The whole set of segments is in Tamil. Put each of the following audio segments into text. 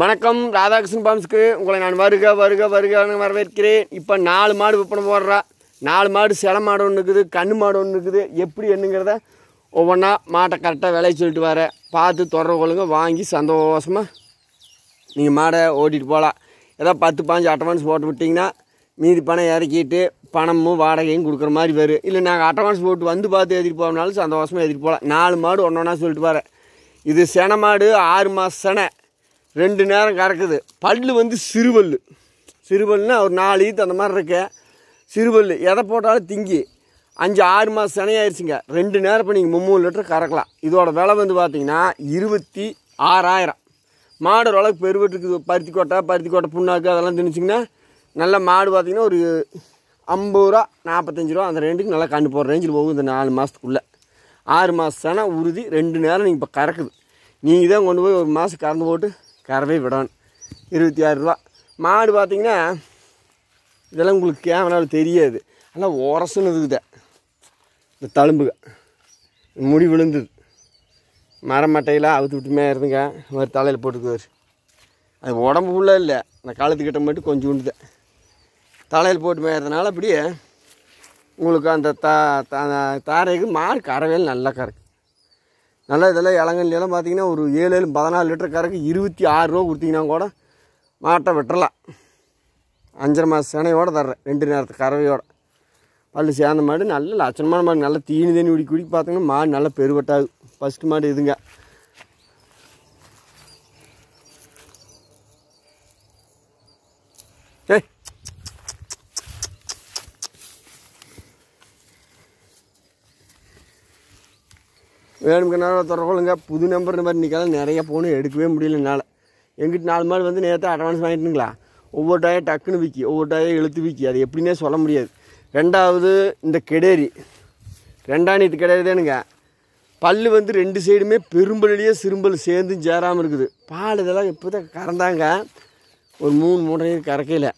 வணக்கம் ராதாகிருஷ்ணன் பாம்ஸுக்கு உங்களை நான் வருக வருக வருக வரவேற்கிறேன் இப்போ நாலு மாடு விற்பனை போடுறா நாலு மாடு சில மாடு ஒன்று இருக்குது கண் மாடு ஒன்று இருக்குது எப்படி என்னங்கிறத ஒவ்வொன்றா மாட்டை கரெக்டாக விளைய சொல்லிட்டு வர பார்த்து தொடர்பு கொள்ளுங்க வாங்கி சந்தோஷமாக நீங்கள் மாடை ஓட்டிகிட்டு போகலாம் ஏதாவது பத்து பாஞ்சு அட்வான்ஸ் போட்டு விட்டிங்கன்னா மீதி பணம் இறக்கிட்டு பணமும் வாடகையும் கொடுக்குற மாதிரி வரும் இல்லை நாங்கள் அட்வான்ஸ் போட்டு வந்து பார்த்து எழுதிட்டு போகிறனாலும் சந்தோஷமாக எழுதிட்டு போகலாம் நாலு மாடு ஒன்று ஒன்றா சொல்லிட்டு வரேன் இது சென மாடு ஆறு மாத செனை ரெண்டு நேரம் கறக்குது பல் வந்து சிறுவல் சிறுவல்னா ஒரு நாலு ஈத்து அந்த மாதிரி இருக்கு சிறுவல் எதை போட்டாலும் திங்கி அஞ்சு ஆறு மாதம் சனையாயிருச்சுங்க ரெண்டு நேரம் இப்போ நீங்கள் மும்மூணு லிட்டர் கறக்கலாம் இதோட விலை வந்து பார்த்தீங்கன்னா இருபத்தி ஆறாயிரம் மாடு ஓரளவுக்கு பெருவெட்டுக்கு பருத்தி கொட்டை பருத்தி கொட்டை புண்ணாக்கு அதெல்லாம் திணிச்சிங்கன்னா நல்ல மாடு பார்த்திங்கன்னா ஒரு ஐம்பது ரூபா நாற்பத்தஞ்சு ரூபா அந்த ரெண்டுக்கு நல்லா கண்டு போகிற ரேஞ்சில் போகும் இந்த நாலு மாதத்துக்குள்ளே ஆறு மாதம் சனை உறுதி ரெண்டு நேரம் நீங்கள் இப்போ கறக்குது நீங்கள் தான் கொண்டு போய் ஒரு மாதம் கறந்து போட்டு கறவை விடணும் இருபத்தி ஆறு ரூபா மாடு பார்த்திங்கன்னா இதெல்லாம் உங்களுக்கு கேமராவில் தெரியாது ஆனால் உரசுனதுக்குதான் இந்த தழும்புக முடி விழுந்தது மரம் மட்டையில் அவுத்து விட்டுமே இருந்துங்க மாதிரி தலையில் போட்டுக்குவார் அது உடம்பு உள்ளே இல்லை அந்த காலத்துக்கிட்ட மட்டும் கொஞ்சம் உண்டு தலையில் போட்டு மேயறதுனால அப்படியே உங்களுக்கு அந்த தா தாரைக்கு மாடு கறவையில் நல்லா கறக்கு நல்லா இதெல்லாம் இளங்கல்லாம் பார்த்தீங்கன்னா ஒரு ஏழு ஏழு பதினாலு லிட்டர் கறக்கு இருபத்தி ஆறு ரூபா கொடுத்தீங்கன்னா கூட மாட்டை வெட்டலாம் அஞ்சரை மாதம் சினையோடு தர்றேன் ரெண்டு நேரத்து கறவையோட பல் சேர்ந்த மாடு நல்ல லட்சணமான மாடு நல்லா தீனி தண்ணி குடி குடி பார்த்தீங்கன்னா மாடு நல்லா பெருவட்டாது ஃபஸ்ட்டு மாடு இதுங்க வேணும் கண்ணால் தொடர்கொள்ளுங்க புது நம்பர் இந்த மாதிரி இன்றைக்கெல்லாம் நிறைய ஃபோனு எடுக்கவே முடியல என்னால் எங்கிட்ட நாலு மாதிரி வந்து நேரத்தை அட்வான்ஸ் வாங்கிட்டுங்களா ஒவ்வொரு டாயை டக்குன்னு விற்கி ஒவ்வொரு டாயை இழுத்து விற்கி அது எப்படின்னே சொல்ல முடியாது ரெண்டாவது இந்த கெடேரி ரெண்டாம் நீட்டு கிடையாதுனுங்க பல் வந்து ரெண்டு சைடுமே பெரும்பலையே சிறும்பல் சேர்ந்து சேராமல் இருக்குது பால் இதெல்லாம் இப்போ தான் கறந்தாங்க ஒரு மூணு மூணு கறக்கையில்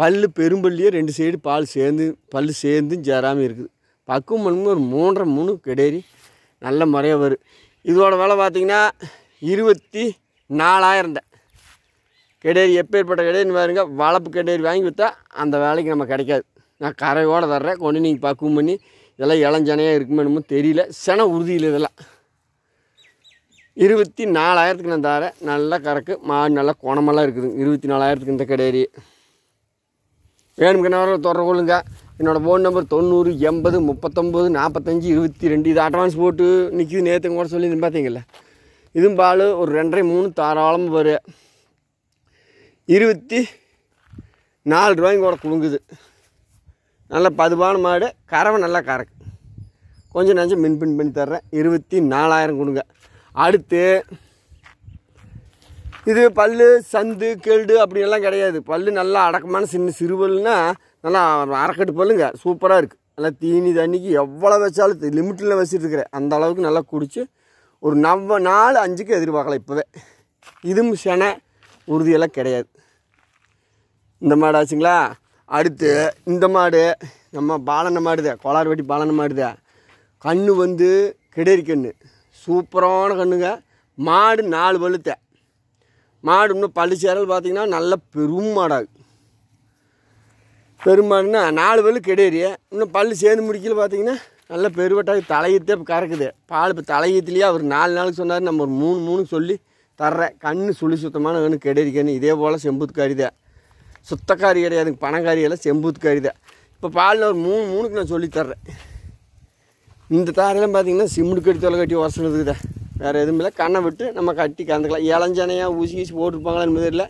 பல் பெரும்பள்ளியே ரெண்டு சைடு பால் சேர்ந்து பல் சேர்ந்து சேராமல் இருக்குது பக்குவம் பண்ணும்போது ஒரு மூன்றரை மூணு கெடேரி நல்ல முறையாக வரும் இதோட வேலை பார்த்திங்கன்னா இருபத்தி தான் கெடேரி எப்பேற்பட்ட கெடேரின்னு பாருங்க வளப்பு கெடேரி வாங்கி விற்றா அந்த வேலைக்கு நம்ம கிடைக்காது நான் கரையோடு தர்றேன் கொண்டு நீங்கள் பக்குவம் பண்ணி இதெல்லாம் இளஞ்சனையாக என்னமோ தெரியல சென உறுதியில் இதெல்லாம் இருபத்தி நாலாயிரத்துக்கு நான் தரேன் நல்லா கறக்கு மாடு நல்லா குணமெல்லாம் இருக்குது இருபத்தி நாலாயிரத்துக்கு இந்த கடையரி வேணும் கிணறு தொடர கொள்ளுங்க என்னோடய ஃபோன் நம்பர் தொண்ணூறு எண்பது முப்பத்தொம்போது நாற்பத்தஞ்சு இருபத்தி ரெண்டு இது அட்வான்ஸ் போட்டு நிற்கிது நேற்று கூட சொல்லி பார்த்தீங்கல்ல இதுவும் பால் ஒரு ரெண்டரை மூணு தாராளமாக வரும் இருபத்தி நாலு ரூபாய்க்கு கூட குழுங்குது நல்ல பதுவான மாடு கறவை நல்லா கறக்கு கொஞ்சம் நஞ்சம் மின் பின் பண்ணி தர்றேன் இருபத்தி நாலாயிரம் கொடுங்க அடுத்து இது பல் சந்து கெல்டு அப்படியெல்லாம் கிடையாது பல் நல்லா அடக்கமான சின்ன சிறுவல்னால் நல்லா அறக்கட்டு பல்லுங்க சூப்பராக இருக்குது நல்லா தீனி தண்ணிக்கு எவ்வளோ வச்சாலும் லிமிட்டில் வச்சுட்டு இருக்கிறேன் அந்த அளவுக்கு நல்லா குடித்து ஒரு நவ நாலு அஞ்சுக்கு எதிர்பார்க்கலாம் இப்போவே இதுவும் செனை உறுதியெல்லாம் கிடையாது இந்த மாடு ஆச்சுங்களா அடுத்து இந்த மாடு நம்ம பாலன மாடுதே கோளார் வெட்டி பாலன மாடுதே கண்ணு வந்து கிடேரி கண்ணு சூப்பரான கண்ணுங்க மாடு நாலு பழுத்த மாடு இன்னும் பழுச்சேரல் சேரல் பார்த்திங்கன்னா நல்ல பெரும் மாடாகும் பெருமான்னா நாலு பல்லு கெடேறிய இன்னும் பல் சேர்ந்து முடிக்கல பார்த்தீங்கன்னா நல்லா பெருவட்டாக தலையீத்தே இப்போ கறக்குது பால் இப்போ தலையீத்துலேயே அவர் நாலு நாளுக்கு சொன்னார் நம்ம ஒரு மூணு மூணு சொல்லி தர்றேன் கண் சுழி சுத்தமான வேணும் கெடேரிக்கன்னு இதே போல் செம்புத்துக்காரி தான் சுத்தக்காரி கிடையாதுங்க பணக்காரியெல்லாம் செம்புத்துக்காரி தான் இப்போ பாலில் ஒரு மூணு மூணுக்கு நான் சொல்லி தர்றேன் இந்த தாரெல்லாம் பார்த்தீங்கன்னா சிம்முடு கட்டி தொலை கட்டி உரசுறதுக்கு தான் வேறு எதுவும் இல்லை கண்ணை விட்டு நம்ம கட்டி கறந்துக்கலாம் இளஞ்சனையாக ஊசி ஊசி போட்டுருப்பாங்களான்னு தெரியல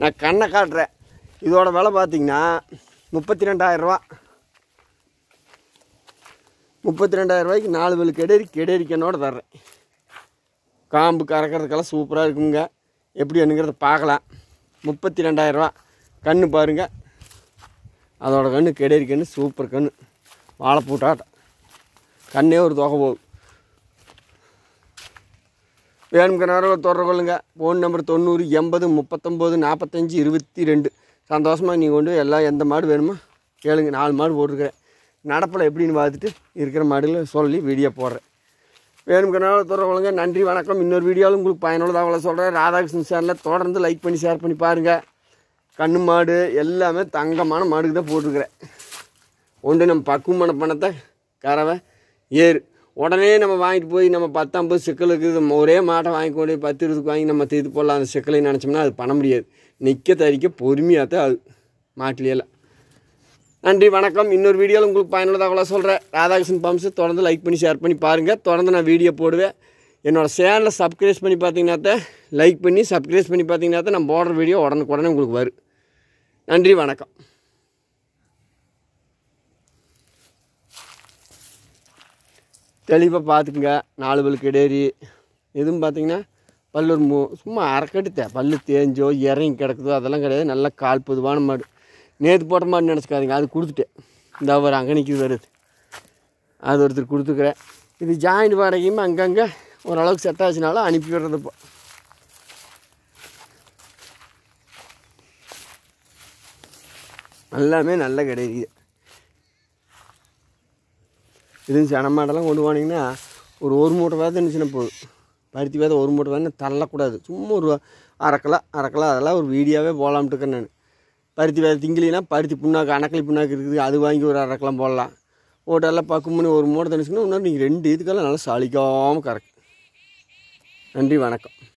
நான் கண்ணை காட்டுறேன் இதோட வேலை பார்த்திங்கன்னா முப்பத்தி ரெண்டாயிரரூவா முப்பத்தி ரெண்டாயிரரூவாய்க்கு நாலு வேலு கெடேரி கெடேரிக்கனோட தர்றேன் காம்பு கறக்கிறதுக்கெல்லாம் சூப்பராக இருக்குங்க எப்படி என்னங்கிறத பார்க்கலாம் முப்பத்தி ரெண்டாயிரரூவா கன்று பாருங்கள் அதோட கன்று கெடேரி கன்று சூப்பர் கன்று வாழைப்பூட்டாட்டம் கண்ணே ஒரு தொகை போகும் வேணும் தொடர்பு கொள்ளுங்கள் ஃபோன் நம்பர் தொண்ணூறு எண்பது முப்பத்தொம்போது நாற்பத்தஞ்சு இருபத்தி ரெண்டு சந்தோஷமாக நீ கொண்டு எல்லாம் எந்த மாடு வேணுமோ கேளுங்க நாலு மாடு போட்டிருக்கிறேன் நடப்பில் எப்படின்னு பார்த்துட்டு இருக்கிற மாடுகளை சொல்லி வீடியோ போடுறேன் வேணுங்கிறனால தொடர்புங்க நன்றி வணக்கம் இன்னொரு வீடியோவில் உங்களுக்கு பயனுள்ளதாக அவ்வளோ சொல்கிறேன் ராதாகிருஷ்ணன் சேனலில் தொடர்ந்து லைக் பண்ணி ஷேர் பண்ணி பாருங்கள் கண்ணு மாடு எல்லாமே தங்கமான மாடுக்கு தான் போட்டிருக்கிறேன் ஒன்று நம்ம பக்குவமான பணத்தை கறவை ஏறு உடனே நம்ம வாங்கிட்டு போய் நம்ம பத்தம்பது சிக்கலுக்கு ஒரே மாட்டை வாங்கி கொண்டு பத்து இருபதுக்கு வாங்கி நம்ம இது போடலாம் அந்த சிக்கலை நினச்சோம்னா அது பண்ண முடியாது நிற்க தறிக்க பொறுமையாக தான் அது மாட்டிலையெல்லாம் நன்றி வணக்கம் இன்னொரு வீடியோவில் உங்களுக்கு பயனுள்ளதாக கூட சொல்கிறேன் ராதாகிருஷ்ணன் பம்ப்ஸு தொடர்ந்து லைக் பண்ணி ஷேர் பண்ணி பாருங்கள் தொடர்ந்து நான் வீடியோ போடுவேன் என்னோட சேனலை சப்ஸ்கிரைப் பண்ணி பார்த்தீங்கன்னா லைக் பண்ணி சப்ஸ்கிரைப் பண்ணி பார்த்தீங்கன்னா நான் போடுற வீடியோ உடனே உங்களுக்கு வரும் நன்றி வணக்கம் தெளிவாக பார்த்துக்குங்க நாலு பல்லுக்கு இடேறி எதுவும் பார்த்தீங்கன்னா பல்லு ஒரு மூ சும்மா அரைக்கடுத்த பல் தேஞ்சோ இறங்கி கிடக்குதோ அதெல்லாம் கிடையாது நல்லா கால் பொதுவான மாடு நேற்று போட்ட மாடு நினச்சிக்காதீங்க அது கொடுத்துட்டேன் இந்த ஒரு அங்கனிக்கு வருது அது ஒருத்தர் கொடுத்துக்கிறேன் இது ஜாயிண்ட் வாடகையும் அங்கங்கே ஓரளவுக்கு செட் ஆச்சுனாலும் அனுப்பி விடுறது இப்போ எல்லாமே நல்ல கிடைக்குது இதுவும் சனமாடெல்லாம் கொண்டு போனீங்கன்னா ஒரு ஒரு மூட்டை விதை இருந்துச்சுன்னா போதும் பருத்தி வேதம் ஒரு மூட்டை விதை தள்ளக்கூடாது சும்மா ஒரு அரைக்கலாம் அரைக்கலாம் அதெல்லாம் ஒரு வீடியோவே போகலாம்ட்டு இருக்கேன் நான் பருத்தி வேறு திங்கிலினா பருத்தி புண்ணாக்கு அணக்கலி புண்ணாக்கு இருக்குது அது வாங்கி ஒரு அரைக்கலாம் போடலாம் ஓட்டெல்லாம் பக்குமுன்னு ஒரு மூட்டை தனிச்சுன்னா இன்னொரு நீங்கள் ரெண்டு இதுக்கெல்லாம் நல்லா சளிக்காமல் கறக்கு நன்றி வணக்கம்